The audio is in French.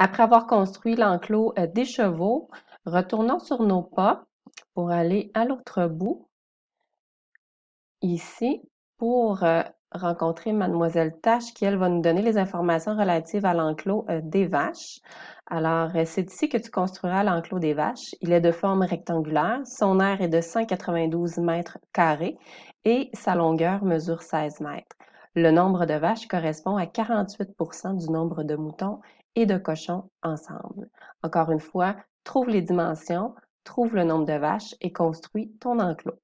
Après avoir construit l'enclos euh, des chevaux, retournons sur nos pas pour aller à l'autre bout, ici, pour euh, rencontrer mademoiselle Tache qui, elle, va nous donner les informations relatives à l'enclos euh, des vaches. Alors, c'est ici que tu construiras l'enclos des vaches. Il est de forme rectangulaire, son aire est de 192 mètres carrés et sa longueur mesure 16 mètres. Le nombre de vaches correspond à 48 du nombre de moutons et de cochons ensemble. Encore une fois, trouve les dimensions, trouve le nombre de vaches et construis ton enclos.